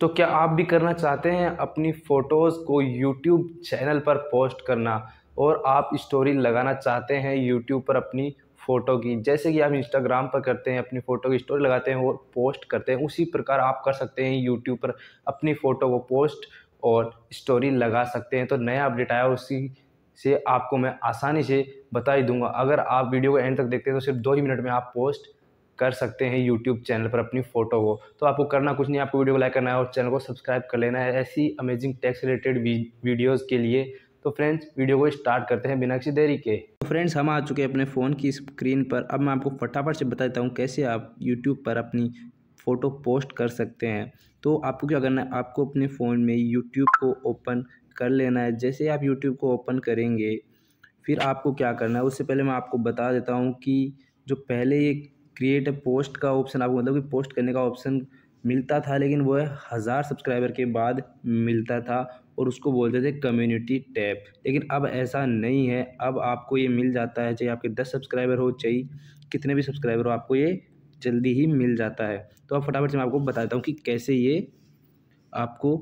तो क्या आप भी करना चाहते हैं अपनी फ़ोटोज़ को यूट्यूब चैनल पर पोस्ट करना और आप स्टोरी लगाना चाहते हैं यूट्यूब पर अपनी फ़ोटो की जैसे कि आप इंस्टाग्राम पर करते हैं अपनी फ़ोटो की स्टोरी लगाते हैं और पोस्ट करते हैं उसी प्रकार आप कर सकते हैं यूट्यूब पर अपनी फ़ोटो को पोस्ट और स्टोरी लगा सकते हैं तो नया अपडेट आया उसी से आपको मैं आसानी से बता ही दूंगा अगर आप वीडियो को एंड तक देखते हैं तो सिर्फ दो ही मिनट में आप पोस्ट कर सकते हैं यूट्यूब चैनल पर अपनी फोटो को तो आपको करना कुछ नहीं आपको वीडियो को लाइक करना है और चैनल को सब्सक्राइब कर लेना है ऐसी अमेजिंग टैक्स रिलेटेड वीडियोज़ के लिए तो फ्रेंड्स वीडियो को स्टार्ट करते हैं बिना किसी देरी के तो फ्रेंड्स हम आ चुके हैं अपने फ़ोन की स्क्रीन पर अब मैं आपको फटाफट से बता देता हूँ कैसे आप यूट्यूब पर अपनी फ़ोटो पोस्ट कर सकते हैं तो आपको क्या करना है आपको अपने फ़ोन में यूट्यूब को ओपन कर लेना है जैसे आप यूट्यूब को ओपन करेंगे फिर आपको क्या करना है उससे पहले मैं आपको बता देता हूँ कि जो पहले एक क्रिएट पोस्ट का ऑप्शन आपको मतलब कि पोस्ट करने का ऑप्शन मिलता था लेकिन वह हज़ार सब्सक्राइबर के बाद मिलता था और उसको बोलते थे कम्युनिटी टैब लेकिन अब ऐसा नहीं है अब आपको ये मिल जाता है चाहे आपके दस सब्सक्राइबर हो चाहे कितने भी सब्सक्राइबर हो आपको ये जल्दी ही मिल जाता है तो अब फटाफट से मैं आपको बताता हूँ कि कैसे ये आपको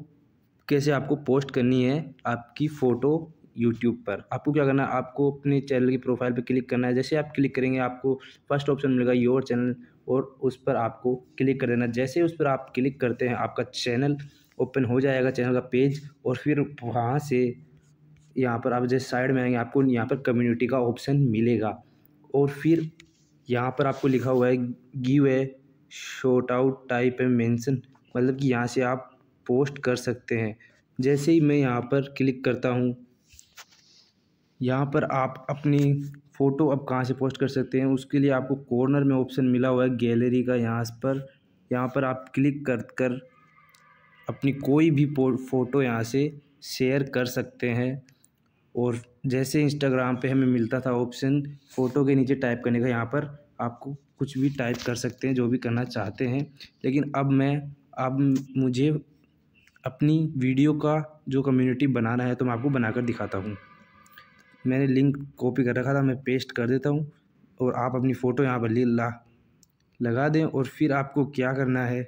कैसे आपको पोस्ट करनी है आपकी फ़ोटो यूट्यूब पर आपको क्या करना है आपको अपने चैनल की प्रोफाइल पर क्लिक करना है जैसे आप क्लिक करेंगे आपको फर्स्ट ऑप्शन मिलेगा योर चैनल और उस पर आपको क्लिक कर देना जैसे उस पर आप क्लिक करते हैं आपका चैनल ओपन हो जाएगा चैनल का पेज और फिर वहाँ से यहाँ पर आप जैसे साइड में आएंगे आपको यहाँ पर कम्युनिटी का ऑप्शन मिलेगा और फिर यहाँ पर आपको लिखा हुआ है give a shout out type a mention मतलब कि यहाँ से आप पोस्ट कर सकते हैं जैसे ही मैं यहाँ पर क्लिक करता हूँ यहाँ पर आप अपनी फ़ोटो अब कहाँ से पोस्ट कर सकते हैं उसके लिए आपको कॉर्नर में ऑप्शन मिला हुआ है गैलरी का यहाँ पर यहाँ पर आप क्लिक कर कर अपनी कोई भी फ़ोटो यहाँ से शेयर कर सकते हैं और जैसे इंस्टाग्राम पे हमें मिलता था ऑप्शन फ़ोटो के नीचे टाइप करने का यहाँ पर आपको कुछ भी टाइप कर सकते हैं जो भी करना चाहते हैं लेकिन अब मैं अब मुझे अपनी वीडियो का जो कम्युनिटी बनाना है तो मैं आपको बनाकर दिखाता हूँ मैंने लिंक कॉपी कर रखा था मैं पेस्ट कर देता हूँ और आप अपनी फ़ोटो यहाँ पर ला लगा दें और फिर आपको क्या करना है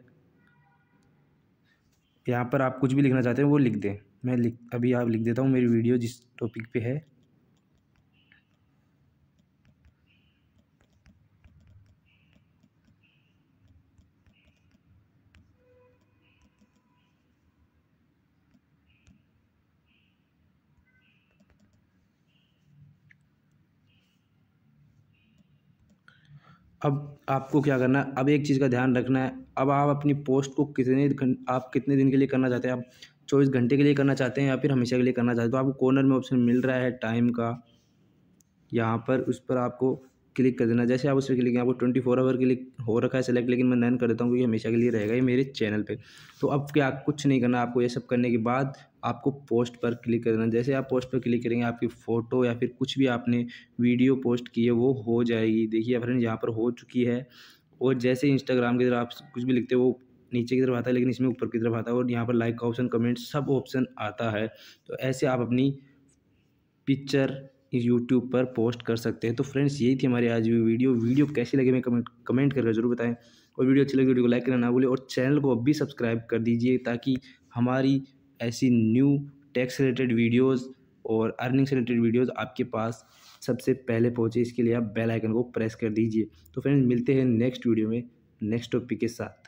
यहाँ पर आप कुछ भी लिखना चाहते हैं वो लिख दें मैं लिख अभी आप लिख देता हूँ मेरी वीडियो जिस टॉपिक पे है अब आपको क्या करना है अब एक चीज़ का ध्यान रखना है अब आप अपनी पोस्ट को कितने आप कितने दिन के लिए करना चाहते हैं आप चौबीस घंटे के लिए करना चाहते हैं या फिर हमेशा के लिए करना चाहते हैं तो आपको कॉर्नर में ऑप्शन मिल रहा है टाइम का यहाँ पर उस पर आपको क्लिक कर देना जैसे आप उस पर क्लिक आपको ट्वेंटी फोर आवर क्लिक हो रखा है सेलेक्ट लेकिन मैं नैन कर देता हूँ क्योंकि हमेशा के लिए रहेगा ये मेरे चैनल पे तो अब क्या कुछ नहीं करना आपको ये सब करने के बाद आपको पोस्ट पर क्लिक कर देना जैसे आप पोस्ट पर क्लिक करेंगे आपकी फ़ोटो या फिर कुछ भी आपने वीडियो पोस्ट की है वो हो जाएगी देखिए फ्रेंड यहाँ पर हो चुकी है और जैसे इंस्टाग्राम की तरफ आप कुछ भी लिखते हो वो नीचे की तरफ आता है लेकिन इसमें ऊपर की तरफ आता है और यहाँ पर लाइक का ऑप्शन कमेंट सब ऑप्शन आता है तो ऐसे आप अपनी पिक्चर यूट्यूब पर पोस्ट कर सकते हैं तो फ्रेंड्स यही थी हमारी आज की वीडियो वीडियो कैसी लगी हमें कमेंट कमेंट करके जरूर बताएं और वीडियो अच्छी लगी वीडियो तो को लाइक करना ना भूलें और चैनल को अब भी सब्सक्राइब कर दीजिए ताकि हमारी ऐसी न्यू टैक्स रिलेटेड वीडियोज़ और अर्निंग रिलेटेड वीडियोज़ आपके पास सबसे पहले पहुँचे इसके लिए आप बेलाइकन को प्रेस कर दीजिए तो फ्रेंड्स मिलते हैं नेक्स्ट वीडियो में नेक्स्ट टॉपिक के साथ